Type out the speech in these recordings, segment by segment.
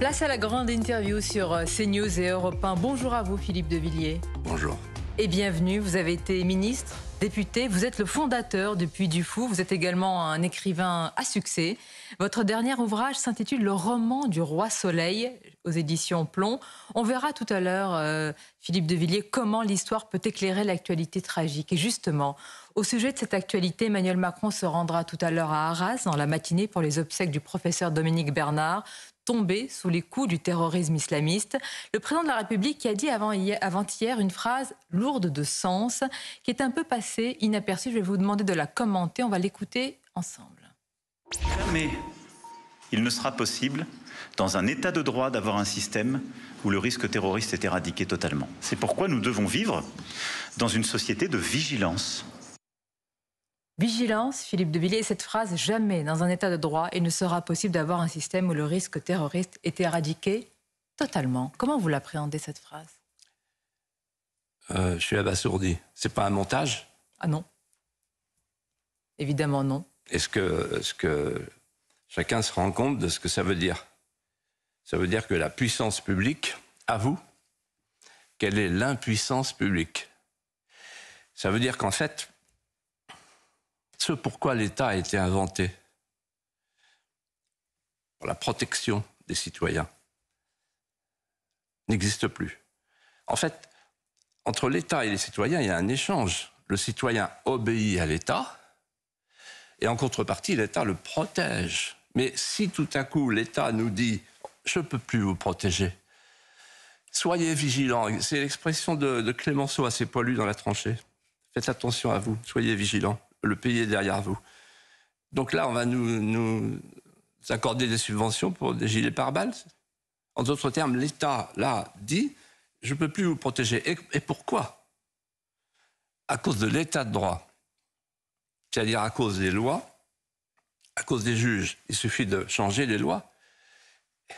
Place à la grande interview sur euh, CNews et Europe 1. Bonjour à vous Philippe de Bonjour. Et bienvenue, vous avez été ministre, député, vous êtes le fondateur du Puy du Fou, vous êtes également un écrivain à succès. Votre dernier ouvrage s'intitule Le roman du roi soleil aux éditions Plomb. On verra tout à l'heure, euh, Philippe de comment l'histoire peut éclairer l'actualité tragique. Et justement, au sujet de cette actualité, Emmanuel Macron se rendra tout à l'heure à Arras dans la matinée pour les obsèques du professeur Dominique Bernard tombé sous les coups du terrorisme islamiste. Le président de la République a dit avant-hier une phrase lourde de sens, qui est un peu passée inaperçue. Je vais vous demander de la commenter. On va l'écouter ensemble. Jamais il ne sera possible, dans un état de droit, d'avoir un système où le risque terroriste est éradiqué totalement. C'est pourquoi nous devons vivre dans une société de vigilance Vigilance, Philippe de Villiers, cette phrase jamais dans un état de droit, il ne sera possible d'avoir un système où le risque terroriste est éradiqué totalement. Comment vous l'appréhendez cette phrase euh, Je suis abasourdi. C'est pas un montage Ah non. Évidemment non. Est-ce que, que chacun se rend compte de ce que ça veut dire Ça veut dire que la puissance publique avoue qu'elle est l'impuissance publique. Ça veut dire qu'en fait, ce pourquoi l'État a été inventé, pour la protection des citoyens, n'existe plus. En fait, entre l'État et les citoyens, il y a un échange. Le citoyen obéit à l'État, et en contrepartie, l'État le protège. Mais si tout à coup l'État nous dit je ne peux plus vous protéger, soyez vigilants. C'est l'expression de, Clémenceau à ses poilus dans la tranchée. Faites attention à vous, soyez vigilants le pays est derrière vous. Donc là, on va nous, accorder des subventions pour des gilets pare-balles. En d'autres termes, l'État, là, dit, je ne peux plus vous protéger. Et, pourquoi À cause de l'État de droit, c'est-à-dire à cause des lois, à cause des juges. Il suffit de changer les lois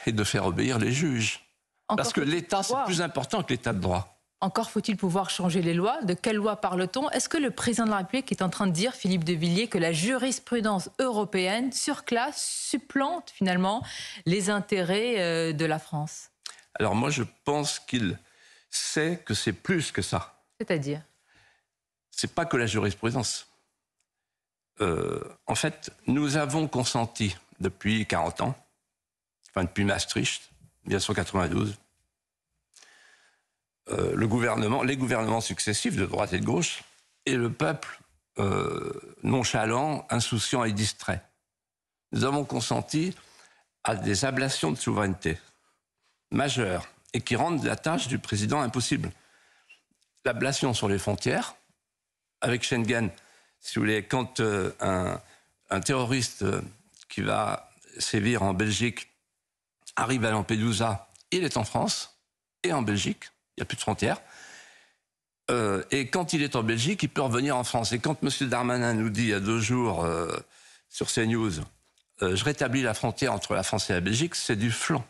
et de faire obéir les juges. Parce que l'État, c'est plus important que l'État de droit. Encore faut-il pouvoir changer les lois. De quelle loi parle-t-on Est-ce que le président de la République est en train de dire, Philippe de Villiers, que la jurisprudence européenne surclasse, supplante finalement les intérêts euh, de la France Alors moi, je pense qu'il sait que c'est plus que ça. C'est-à-dire C'est pas que la jurisprudence. Euh, en fait, nous avons consenti depuis 40 ans, enfin depuis Maastricht, 1992, euh, gouvernement, les gouvernements successifs de droite et de gauche, et le peuple euh, nonchalant, insouciant et distrait. Nous avons consenti à des ablations de souveraineté majeures et qui rendent la tâche du président impossible. L'ablation sur les frontières, avec Schengen, si vous voulez, quand euh, un, terroriste qui va sévir en Belgique arrive à Lampedusa, il est en France et en Belgique il n'y a plus de frontières. Euh, et quand il est en Belgique, il peut revenir en France. Et quand M. Darmanin nous dit il y a deux jours euh, sur CNews, euh, je rétablis la frontière entre la France et la Belgique, c'est du flanc.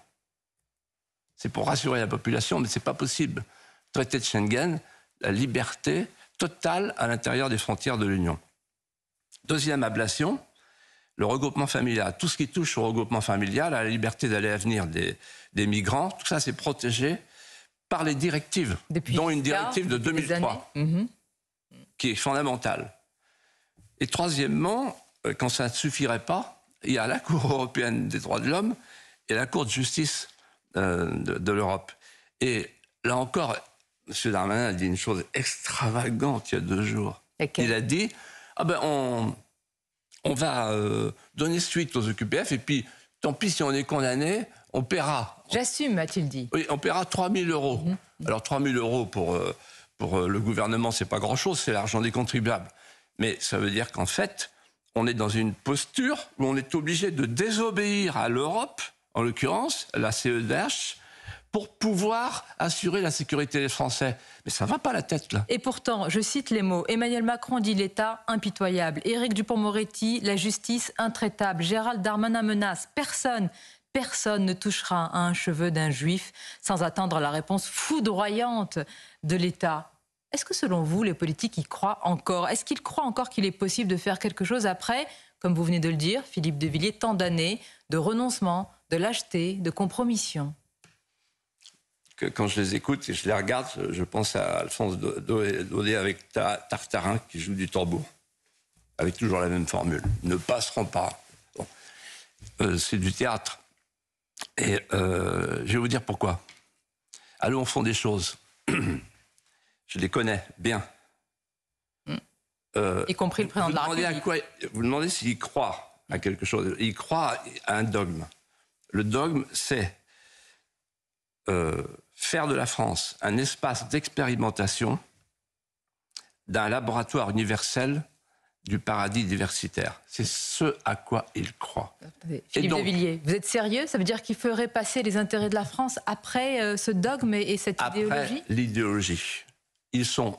C'est pour rassurer la population, mais c'est pas possible. Traité de Schengen, la liberté totale à l'intérieur des frontières de l'Union. Deuxième ablation, le regroupement familial. Tout ce qui touche au regroupement familial, la liberté d'aller à venir des, des migrants, tout ça c'est protégé par les directives, dont une directive de 2003, mhm. qui est fondamentale. Et troisièmement, euh, quand ça ne suffirait pas, il y a la Cour européenne des droits de l'homme et la Cour de justice euh, de, l'Europe. Et là encore, M. Darmanin a dit une chose extravagante il y a deux jours. Il a dit ah ben on, on va euh, donner suite aux EQPF et puis tant pis si on est condamné, on paiera. J'assume, a-t-il dit. Oui, on paiera 3 000 euros. Mhm. Alors 3 000 euros pour, euh, pour euh, le gouvernement, c'est pas grand-chose, c'est l'argent des contribuables. Mais ça veut dire qu'en fait, on est dans une posture où on est obligé de désobéir à l'Europe, en l'occurrence, la CEDH, pour pouvoir assurer la sécurité des Français. Mais ça va pas la tête, là. Et pourtant, je cite les mots, Emmanuel Macron dit l'État impitoyable, Éric Dupont-Moretti, la justice intraitable, Gérald Darmanin menace, personne personne ne touchera un cheveu d'un juif sans attendre la réponse foudroyante de l'État. Est-ce que selon vous, les politiques y croient encore Est-ce qu'ils croient encore qu'il est possible de faire quelque chose après, comme vous venez de le dire, Philippe de Villiers, tant d'années de renoncement, de lâcheté, de compromission que quand je les écoute et je les regarde, je pense à Alphonse Daudet avec Tartarin qui joue du tambour, avec toujours la même formule. Ne passeront pas. Euh, c'est du théâtre. Et euh, je vais vous dire pourquoi. Allons on fond des choses. je les connais bien. Hmm. Euh, y compris le président de la République. Quoi, vous demandez s'il croit à quelque chose. Il croit à un dogme. Le dogme, c'est euh, faire de la France un espace d'expérimentation d'un laboratoire universel du paradis diversitaire. C'est ce à quoi il croit. Philippe de Villiers, vous êtes sérieux Ça veut dire qu'il ferait passer les intérêts de la France après euh, ce dogme et, cette cette après l'idéologie. Ils sont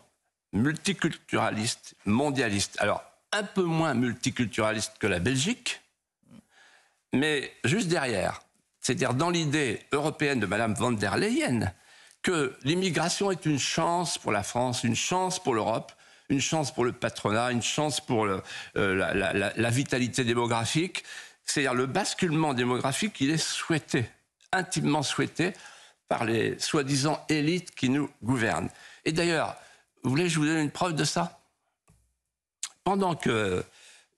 multiculturalistes, mondialistes. Alors, un peu moins multiculturalistes que la Belgique, mais juste derrière, c'est-à-dire dans l'idée européenne de Mme van der Leyen, que l'immigration est une chance pour la France, une chance pour l'Europe, une chance pour le patronat, une chance pour euh, la, vitalité démographique. C'est-à-dire le basculement démographique, il est souhaité, intimement souhaité par les soi-disant élites qui nous gouvernent. Et d'ailleurs, vous voulez que je vous donne une preuve de ça Pendant qu'ils euh,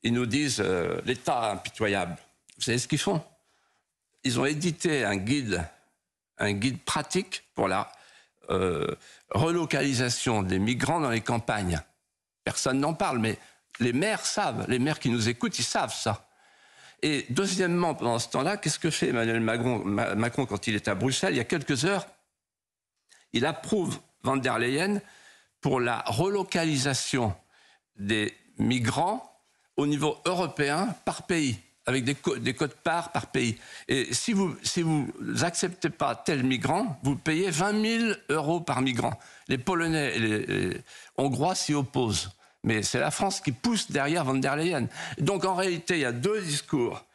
nous disent euh, l'État impitoyable, vous savez ce qu'ils font Ils ont édité un guide, un guide pratique pour la relocalisation des migrants dans les campagnes personne n'en parle, mais les maires savent, les maires qui nous écoutent, ils savent ça. Et deuxièmement, pendant ce temps-là, qu'est-ce que fait Emmanuel Macron, quand il est à Bruxelles Il y a quelques heures, il approuve van der Leyen pour la relocalisation des migrants au niveau européen par pays, avec des, des codes parts par pays. Et si vous si vous acceptez pas tel migrant, vous payez 20 000 euros par migrant. Les Polonais et les Hongrois s'y opposent mais c'est la France qui pousse derrière Van der Leyen. Donc en réalité, il y a deux discours.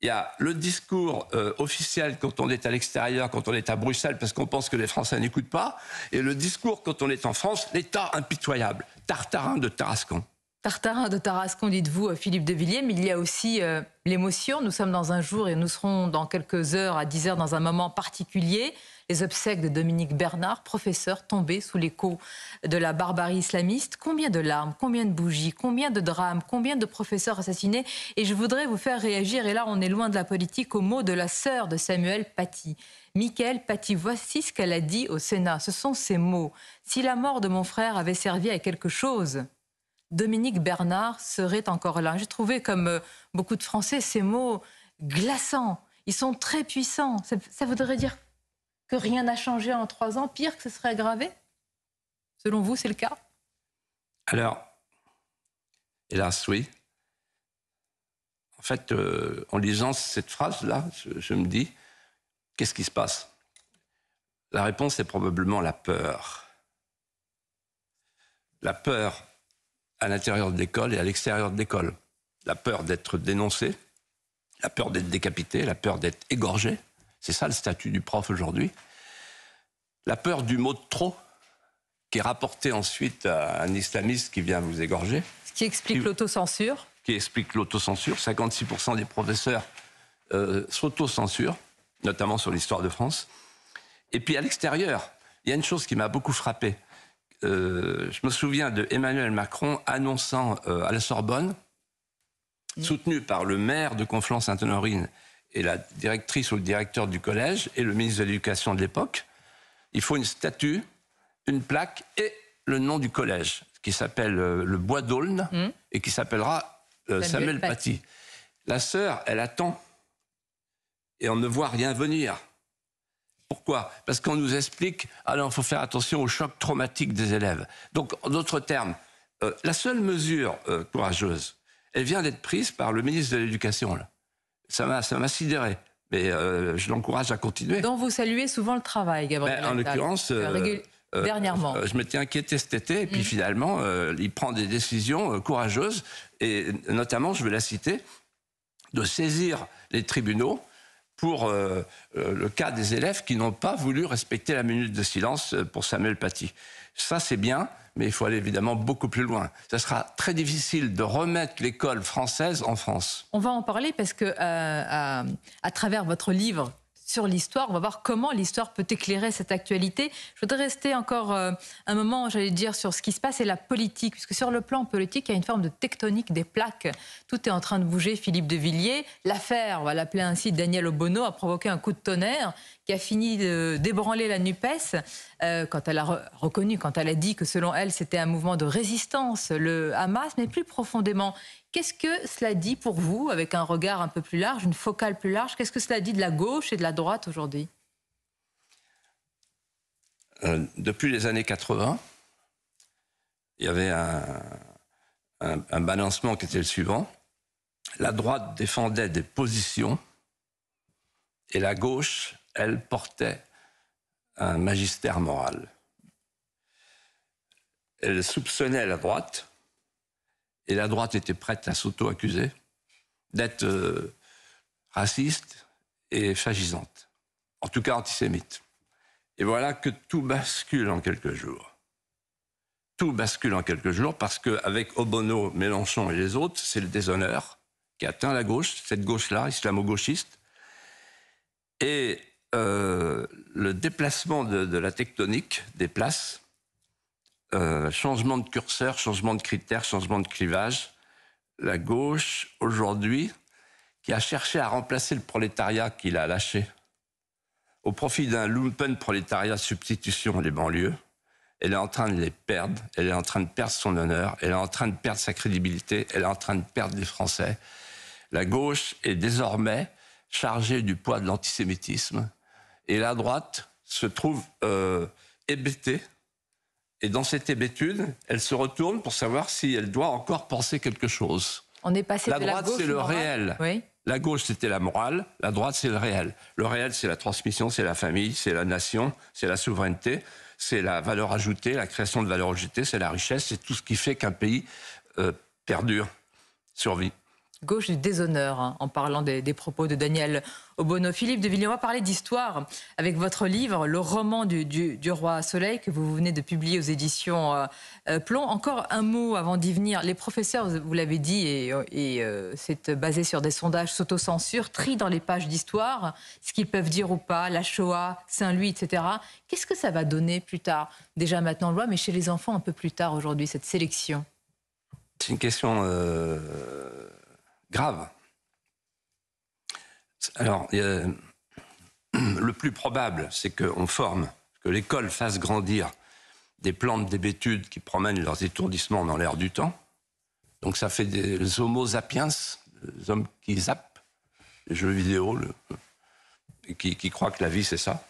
Il y a le discours euh, officiel quand on est à l'extérieur, quand on est à Bruxelles, parce qu'on pense que les Français n'écoutent pas, et le discours quand on est en France, l'État impitoyable, tartarin de Tarascon. Tartarin de Tarascon, dites-vous, euh, Philippe de Villiers, mais il y a aussi euh, l'émotion. Nous sommes dans un jour et nous serons dans quelques heures, à 10 heures, dans un moment particulier les obsèques de Dominique Bernard, professeur tombé sous l'écho de la barbarie islamiste. Combien de larmes, combien de bougies, combien de drames, combien de professeurs assassinés Et je voudrais vous faire réagir, et là on est loin de la politique, aux mots de la sœur de Samuel Paty. Michael Paty, voici ce qu'elle a dit au Sénat. Ce sont ces mots. Si la mort de mon frère avait servi à quelque chose, Dominique Bernard serait encore là. J'ai trouvé, comme euh, beaucoup de Français, ces mots glaçants. Ils sont très puissants. Ça, ça voudrait dire que rien n'a changé en trois ans, pire que ce serait aggravé Selon vous, c'est le cas Alors, hélas, oui. En fait, euh, en lisant cette phrase-là, je, je me dis, qu'est-ce qui se passe La réponse est probablement la peur. La peur à l'intérieur de l'école et à l'extérieur de l'école. La peur d'être dénoncé, la peur d'être décapité, la peur d'être égorgé, c'est ça le statut du prof aujourd'hui. La peur du mot de trop, qui est rapporté ensuite à un islamiste qui vient vous égorger. Ce qui explique l'autocensure. Qui explique l'autocensure. 56% des professeurs euh, s'autocensurent, notamment sur l'histoire de France. Et puis à l'extérieur, il y a une chose qui m'a beaucoup frappé. Euh, je me souviens de Emmanuel Macron annonçant euh, à la Sorbonne, mmh. soutenu par le maire de Conflans-Sainte-Honorine et la directrice ou le directeur du collège et le ministre de l'Éducation de l'époque, il faut une statue, une plaque et le nom du collège, qui s'appelle euh, le Bois d'Aulne mmh. et qui s'appellera euh, Samuel Paty. La sœur, elle attend et on ne voit rien venir. Pourquoi Parce qu'on nous explique, alors ah il faut faire attention au choc traumatique des élèves. Donc, en d'autres termes, euh, la seule mesure courageuse, elle vient d'être prise par le ministre de l'Éducation. Là ça m'a, ça sidéré. Mais euh, je l'encourage à continuer. Dont vous saluez souvent le travail, Gabriel. Ben, en l'occurrence. Euh, euh, dernièrement. je m'étais inquiété cet été, et puis mm. finalement, il prend des décisions courageuses, et notamment, je veux la citer, de saisir les tribunaux pour le cas des élèves qui n'ont pas voulu respecter la minute de silence pour Samuel Paty. Ça, c'est bien, mais il faut aller évidemment beaucoup plus loin. Ce sera très difficile de remettre l'école française en France. On va en parler parce que euh, à travers votre livre, sur l'histoire. On va voir comment l'histoire peut éclairer cette actualité. Je voudrais rester encore euh, un moment, j'allais dire, sur ce qui se passe et la politique, puisque sur le plan politique, il y a une forme de tectonique des plaques. Tout est en train de bouger. Philippe de Villiers, l'affaire, on va l'appeler ainsi, Daniel Obono, a provoqué un coup de tonnerre qui a fini de d'ébranler la NUPES euh, quand elle a reconnu, quand elle a dit que selon elle, c'était un mouvement de résistance, le Hamas, mais plus profondément, Qu'est-ce que cela dit pour vous, avec un regard un peu plus large, une focale plus large, qu'est-ce que cela dit de la gauche et de la droite aujourd'hui euh, Depuis les années 80, il y avait un, un balancement qui était le suivant. La droite défendait des positions et la gauche, elle, portait un magistère moral. Elle soupçonnait la droite et la droite était prête à s'auto-accuser d'être euh, raciste et fagisante, en tout cas antisémite. Et voilà que tout bascule en quelques jours. Tout bascule en quelques jours parce qu'avec Obono, Mélenchon et les autres, c'est le déshonneur qui atteint la gauche, cette gauche-là, islamo-gauchiste. Et euh, le déplacement de, de la tectonique des places euh, changement de curseur, changement de critères, changement de clivage. La gauche, aujourd'hui, qui a cherché à remplacer le prolétariat qu'il a lâché au profit d'un lumpen prolétariat substitution des banlieues, elle est en train de les perdre, elle est en train de perdre son honneur, elle est en train de perdre sa crédibilité, elle est en train de perdre les Français. La gauche est désormais chargée du poids de l'antisémitisme et la droite se trouve euh, hébétée et dans cette hébétude, elle se retourne pour savoir si elle doit encore penser quelque chose. On est passé la droite, c'est le réel. La gauche, c'était la morale. La droite, c'est le réel. Le réel, c'est la transmission, c'est la famille, c'est la nation, c'est la souveraineté, c'est la valeur ajoutée, la création de valeur ajoutée, c'est la richesse, c'est tout ce qui fait qu'un pays euh, perdure, survit gauche du déshonneur, hein, en parlant des, propos de Daniel Obono. Philippe de Villiers, on va parler d'histoire avec votre livre, Le roman du, du, roi Soleil, que vous venez de publier aux éditions euh, euh, Plomb. Encore un mot avant d'y venir. Les professeurs, vous l'avez dit, et, euh, c'est basé sur des sondages, s'autocensurent, trient dans les pages d'histoire ce qu'ils peuvent dire ou pas, la Shoah, Saint-Louis, etc. Qu'est-ce que ça va donner plus tard Déjà maintenant, loi, mais chez les enfants un peu plus tard aujourd'hui, cette sélection C'est une question grave. Alors, euh, le plus probable, c'est qu'on forme, que l'école fasse grandir des plantes d'hébétudes qui promènent leurs étourdissements dans l'air du temps. Donc ça fait des homo sapiens, des hommes qui zappent les jeux vidéo, qui, croient que la vie c'est ça.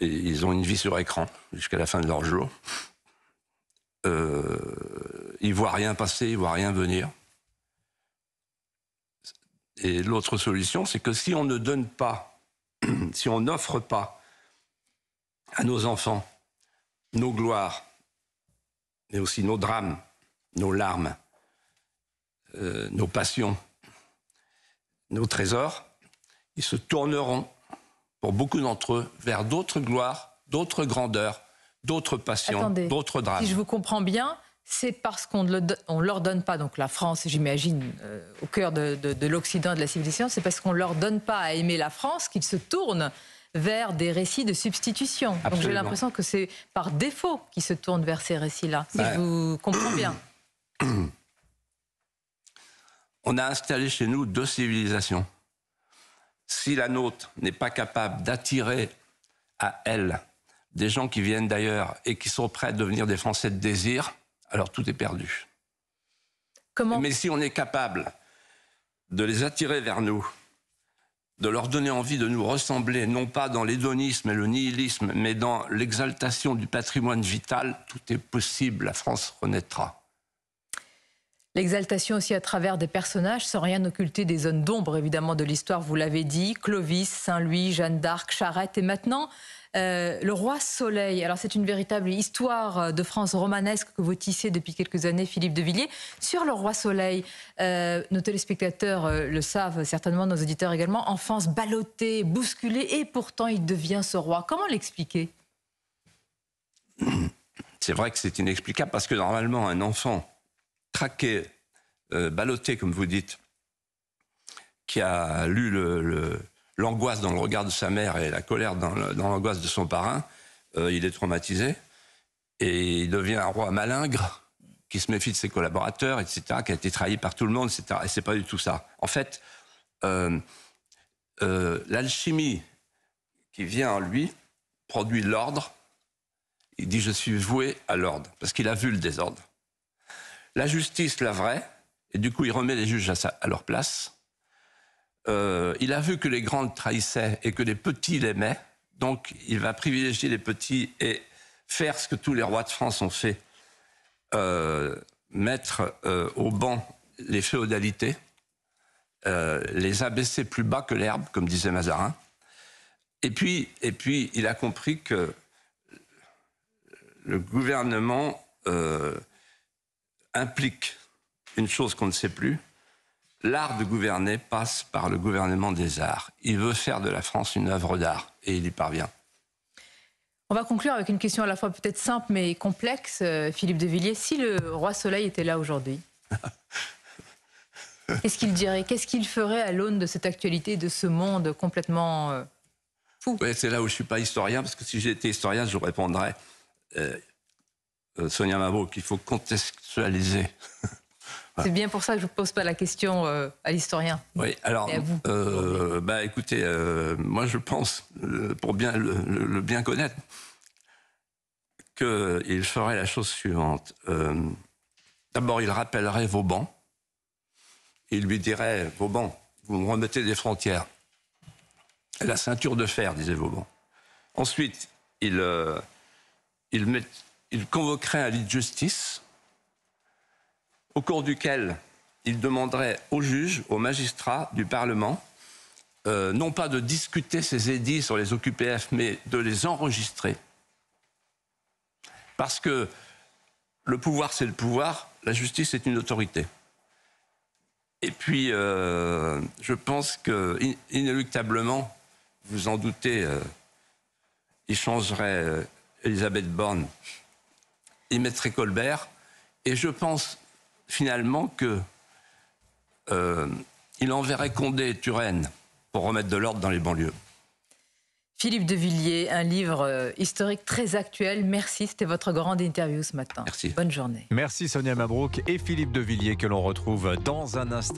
ils ont une vie sur écran jusqu'à la fin de leur jour. Euh, ils voient rien passer, ils voient rien venir. Et l'autre solution, c'est que si on ne donne pas, si on n'offre pas à nos enfants nos gloires, mais aussi nos drames, nos larmes, euh, nos passions, nos trésors, ils se tourneront, pour beaucoup d'entre eux, vers d'autres gloires, d'autres grandeurs, d'autres passions, d'autres drames. Si je vous comprends bien, c'est parce qu'on ne leur donne pas, donc la France, j'imagine, euh, au cœur de, l'Occident de la civilisation, c'est parce qu'on ne leur donne pas à aimer la France qu'ils se tournent vers des récits de substitution. Donc j'ai l'impression que c'est par défaut qu'ils se tournent vers ces récits-là, si je vous comprends bien. On a installé chez nous deux civilisations. Si la nôtre n'est pas capable d'attirer à elle des gens qui viennent d'ailleurs et qui sont prêts à devenir des Français de désir, alors tout est perdu. Comment Mais si on est capable de les attirer vers nous, de leur donner envie de nous ressembler, non pas dans l'hédonisme et le nihilisme, mais dans l'exaltation du patrimoine vital, tout est possible, la France renaîtra. L'exaltation aussi à travers des personnages, sans rien occulter des zones d'ombre, évidemment, de l'histoire, vous l'avez dit. Clovis, Saint-Louis, Jeanne d'Arc, Charette, et maintenant, euh, le roi Soleil. Alors c'est une véritable histoire euh, de France romanesque que vous tissez depuis quelques années, Philippe de Villiers. Sur le roi Soleil, euh, nos téléspectateurs le savent certainement, nos auditeurs également, enfance ballottée, bousculée, et pourtant il devient ce roi. Comment l'expliquer C'est vrai que c'est inexplicable parce que normalement un enfant traqué, balotté euh, ballotté, comme vous dites, qui a lu l'angoisse dans le regard de sa mère et la colère dans l'angoisse de son parrain, euh, il est traumatisé et il devient un roi malingre qui se méfie de ses collaborateurs, etc., qui a été trahi par tout le monde, etc. Et c'est pas du tout ça. En fait, euh, l'alchimie qui vient en lui produit l'ordre. Il dit je suis voué à l'ordre parce qu'il a vu le désordre. La justice, la vraie, et du coup, il remet les juges à, leur place. Euh, il a vu que les grandes trahissaient et que les petits l'aimaient, donc il va privilégier les petits et faire ce que tous les rois de France ont fait, euh, mettre euh, au banc les féodalités, les abaisser plus bas que l'herbe, comme disait Mazarin. Et puis, et puis, il a compris que le gouvernement implique une chose qu'on ne sait plus. L'art de gouverner passe par le gouvernement des arts. Il veut faire de la France une œuvre d'art et il y parvient. On va conclure avec une question à la fois peut-être simple mais complexe. Euh, Philippe de Villiers, si le roi Soleil était là aujourd'hui, qu'est-ce qu'il dirait Qu'est-ce qu'il ferait à l'aune de cette actualité, de ce monde complètement euh, fou C'est là où je ne suis pas historien, parce que si j'étais historien, je répondrais euh, euh, Sonia Mabrouk, qu'il faut contextualiser. C'est bien pour ça que je ne pose pas la question euh, à l'historien. Oui, alors, euh, bah, écoutez, moi je pense, pour bien, le, bien connaître, qu'il ferait la chose suivante. D'abord, il rappellerait Vauban. Il lui dirait, Vauban, vous me remettez des frontières. La ceinture de fer, disait Vauban. Ensuite, il, il met, il convoquerait un lit de justice au cours duquel il demanderait aux juges, aux magistrats du Parlement, euh, non pas de discuter ces édits sur les OQPF, mais de les enregistrer. Parce que le pouvoir, c'est le pouvoir, la justice est une autorité. Et puis, euh, je pense que, inéluctablement, vous en doutez, euh, il changerait Elisabeth Borne et Maître Colbert. Et je pense finalement qu'il euh, enverrait Condé et Turenne pour remettre de l'ordre dans les banlieues. Philippe de Villiers, un livre euh, historique très actuel. Merci, c'était votre grande interview ce matin. Merci. Bonne journée. Merci Sonia Mabrouk et Philippe de Villiers que l'on retrouve dans un instant.